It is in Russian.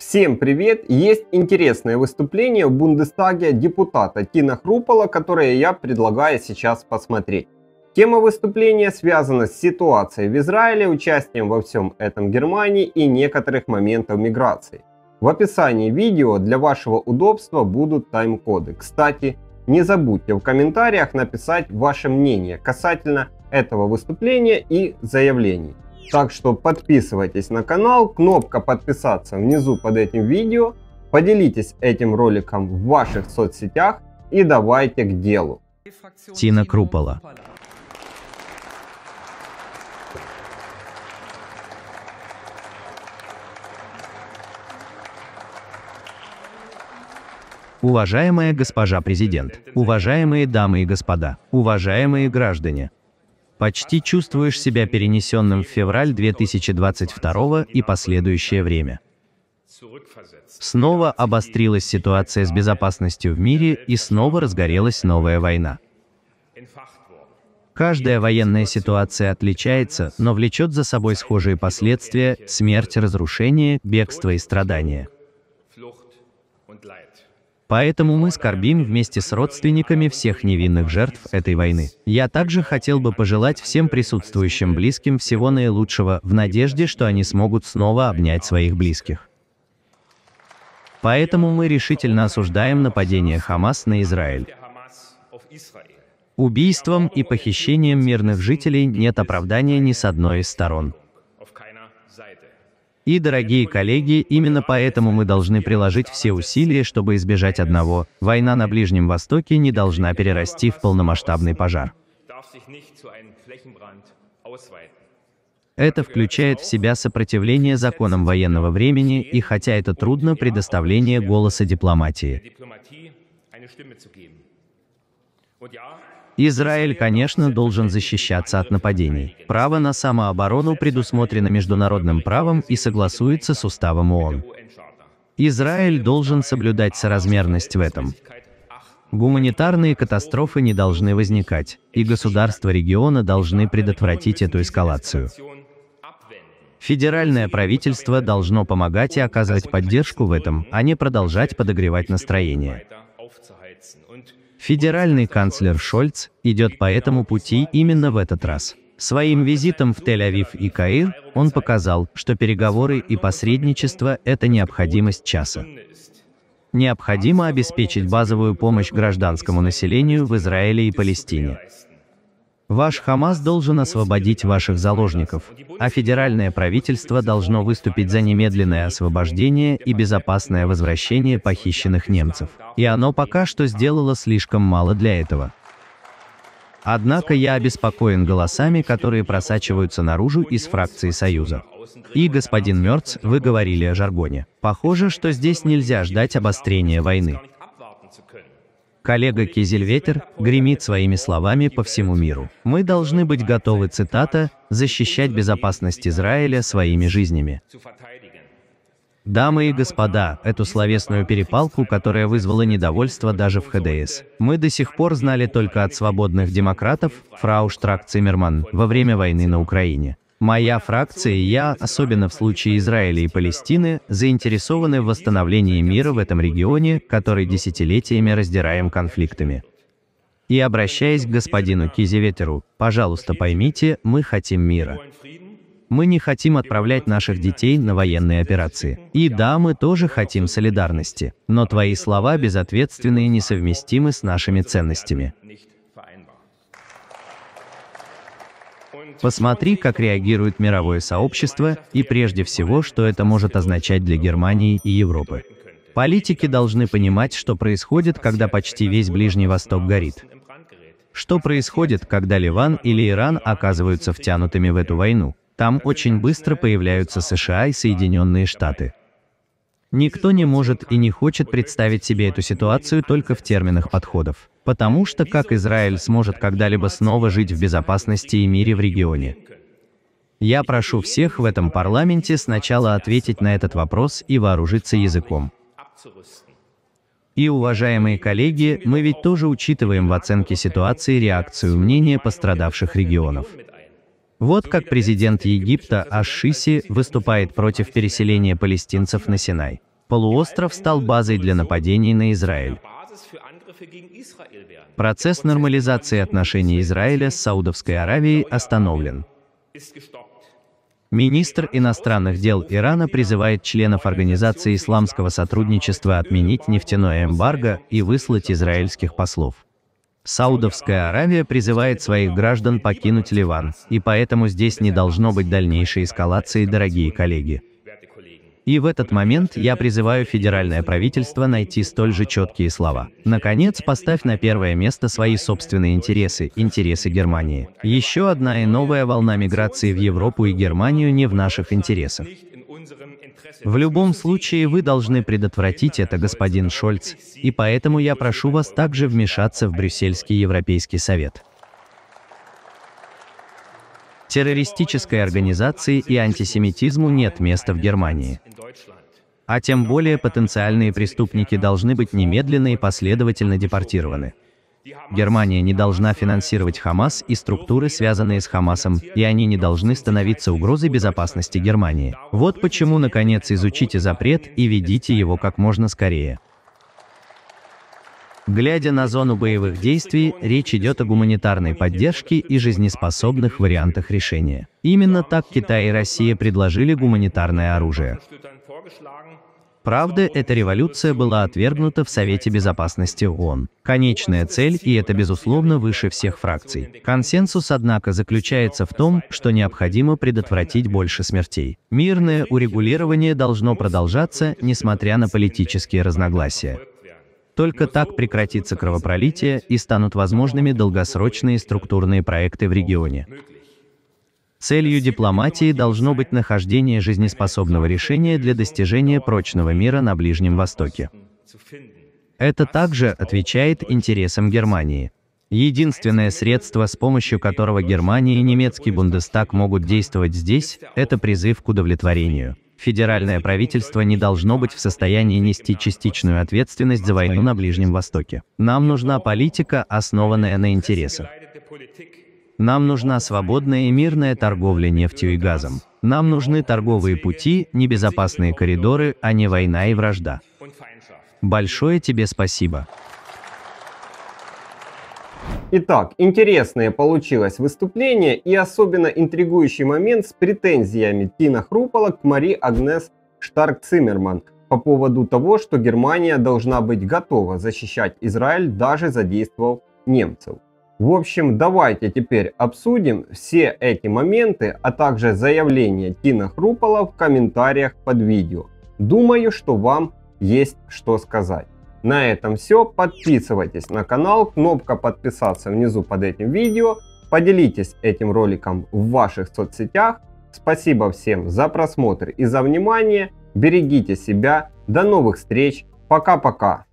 Всем привет! Есть интересное выступление в Бундестаге депутата Тина Хрупала, которое я предлагаю сейчас посмотреть. Тема выступления связана с ситуацией в Израиле, участием во всем этом Германии и некоторых моментов миграции. В описании видео для вашего удобства будут тайм-коды. Кстати, не забудьте в комментариях написать ваше мнение касательно этого выступления и заявлений. Так что подписывайтесь на канал, кнопка подписаться внизу под этим видео, поделитесь этим роликом в ваших соцсетях и давайте к делу. Тина Крупола Уважаемая госпожа президент, уважаемые дамы и господа, уважаемые граждане, почти чувствуешь себя перенесенным в февраль 2022 и последующее время. Снова обострилась ситуация с безопасностью в мире и снова разгорелась новая война. Каждая военная ситуация отличается, но влечет за собой схожие последствия, смерть, разрушение, бегство и страдания. Поэтому мы скорбим вместе с родственниками всех невинных жертв этой войны. Я также хотел бы пожелать всем присутствующим близким всего наилучшего, в надежде, что они смогут снова обнять своих близких. Поэтому мы решительно осуждаем нападение Хамас на Израиль. Убийством и похищением мирных жителей нет оправдания ни с одной из сторон. И, дорогие коллеги, именно поэтому мы должны приложить все усилия, чтобы избежать одного. Война на Ближнем Востоке не должна перерасти в полномасштабный пожар. Это включает в себя сопротивление законам военного времени и, хотя это трудно, предоставление голоса дипломатии. Израиль, конечно, должен защищаться от нападений. Право на самооборону предусмотрено международным правом и согласуется с уставом ООН. Израиль должен соблюдать соразмерность в этом. Гуманитарные катастрофы не должны возникать, и государства региона должны предотвратить эту эскалацию. Федеральное правительство должно помогать и оказывать поддержку в этом, а не продолжать подогревать настроение. Федеральный канцлер Шольц идет по этому пути именно в этот раз. Своим визитом в Тель-Авив и Каир он показал, что переговоры и посредничество – это необходимость часа. Необходимо обеспечить базовую помощь гражданскому населению в Израиле и Палестине. Ваш Хамас должен освободить ваших заложников, а федеральное правительство должно выступить за немедленное освобождение и безопасное возвращение похищенных немцев. И оно пока что сделало слишком мало для этого. Однако я обеспокоен голосами, которые просачиваются наружу из фракции Союза. И, господин Мёрц, вы говорили о жаргоне. Похоже, что здесь нельзя ждать обострения войны. Коллега Кизельветер гремит своими словами по всему миру. Мы должны быть готовы, цитата, защищать безопасность Израиля своими жизнями. Дамы и господа, эту словесную перепалку, которая вызвала недовольство даже в ХДС, мы до сих пор знали только от свободных демократов, фрау Штрак Циммерман, во время войны на Украине. Моя фракция и я, особенно в случае Израиля и Палестины, заинтересованы в восстановлении мира в этом регионе, который десятилетиями раздираем конфликтами. И обращаясь к господину Кизеветеру, пожалуйста, поймите, мы хотим мира. Мы не хотим отправлять наших детей на военные операции. И да, мы тоже хотим солидарности. Но твои слова безответственные и несовместимы с нашими ценностями. Посмотри, как реагирует мировое сообщество, и прежде всего, что это может означать для Германии и Европы. Политики должны понимать, что происходит, когда почти весь Ближний Восток горит. Что происходит, когда Ливан или Иран оказываются втянутыми в эту войну? Там очень быстро появляются США и Соединенные Штаты. Никто не может и не хочет представить себе эту ситуацию только в терминах подходов. Потому что как Израиль сможет когда-либо снова жить в безопасности и мире в регионе? Я прошу всех в этом парламенте сначала ответить на этот вопрос и вооружиться языком. И, уважаемые коллеги, мы ведь тоже учитываем в оценке ситуации реакцию мнения пострадавших регионов. Вот как президент Египта Аш-Шиси выступает против переселения палестинцев на Синай. Полуостров стал базой для нападений на Израиль. Процесс нормализации отношений Израиля с Саудовской Аравией остановлен. Министр иностранных дел Ирана призывает членов Организации исламского сотрудничества отменить нефтяное эмбарго и выслать израильских послов. Саудовская Аравия призывает своих граждан покинуть Ливан, и поэтому здесь не должно быть дальнейшей эскалации, дорогие коллеги. И в этот момент я призываю федеральное правительство найти столь же четкие слова. Наконец, поставь на первое место свои собственные интересы, интересы Германии. Еще одна и новая волна миграции в Европу и Германию не в наших интересах. В любом случае вы должны предотвратить это, господин Шольц, и поэтому я прошу вас также вмешаться в Брюссельский Европейский Совет. Террористической организации и антисемитизму нет места в Германии. А тем более потенциальные преступники должны быть немедленно и последовательно депортированы. Германия не должна финансировать Хамас и структуры, связанные с Хамасом, и они не должны становиться угрозой безопасности Германии. Вот почему, наконец, изучите запрет и ведите его как можно скорее. Глядя на зону боевых действий, речь идет о гуманитарной поддержке и жизнеспособных вариантах решения. Именно так Китай и Россия предложили гуманитарное оружие. Правда, эта революция была отвергнута в Совете Безопасности ООН. Конечная цель, и это безусловно выше всех фракций. Консенсус, однако, заключается в том, что необходимо предотвратить больше смертей. Мирное урегулирование должно продолжаться, несмотря на политические разногласия. Только так прекратится кровопролитие и станут возможными долгосрочные структурные проекты в регионе. Целью дипломатии должно быть нахождение жизнеспособного решения для достижения прочного мира на Ближнем Востоке. Это также отвечает интересам Германии. Единственное средство, с помощью которого Германия и немецкий Бундестаг могут действовать здесь, это призыв к удовлетворению. Федеральное правительство не должно быть в состоянии нести частичную ответственность за войну на Ближнем Востоке. Нам нужна политика, основанная на интересах. Нам нужна свободная и мирная торговля нефтью и газом. Нам нужны торговые пути, небезопасные коридоры, а не война и вражда. Большое тебе спасибо. Итак, интересное получилось выступление и особенно интригующий момент с претензиями Тина Хрупала к Мари Агнес Штарк-Циммерман по поводу того, что Германия должна быть готова защищать Израиль, даже задействовав немцев. В общем, давайте теперь обсудим все эти моменты, а также заявление Тина Хрупала в комментариях под видео. Думаю, что вам есть что сказать. На этом все. Подписывайтесь на канал. Кнопка подписаться внизу под этим видео. Поделитесь этим роликом в ваших соцсетях. Спасибо всем за просмотр и за внимание. Берегите себя. До новых встреч. Пока-пока.